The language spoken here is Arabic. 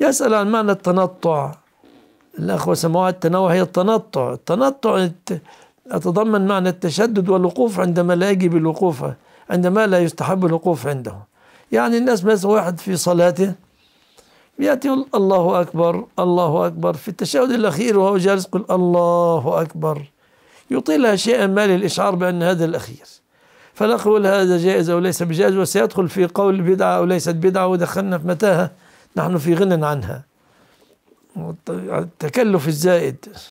يسأل عن معنى التنطع الأخوة سموها التنوع هي التنطع التنطع أتضمن معنى التشدد والوقوف عندما لا يجب الوقوف عندما لا يستحب الوقوف عنده يعني الناس مثلا واحد في صلاته يأتي الله أكبر الله أكبر في التشهد الأخير وهو جالس يقول الله أكبر يطيلها شيئا ما للإشعار بأن هذا الأخير فنقول هذا جائز أو ليس بجائز وسيدخل في قول بدعة أو ليست بدعة ودخلنا في متاهة نحن في غنى عنها التكلف الزائد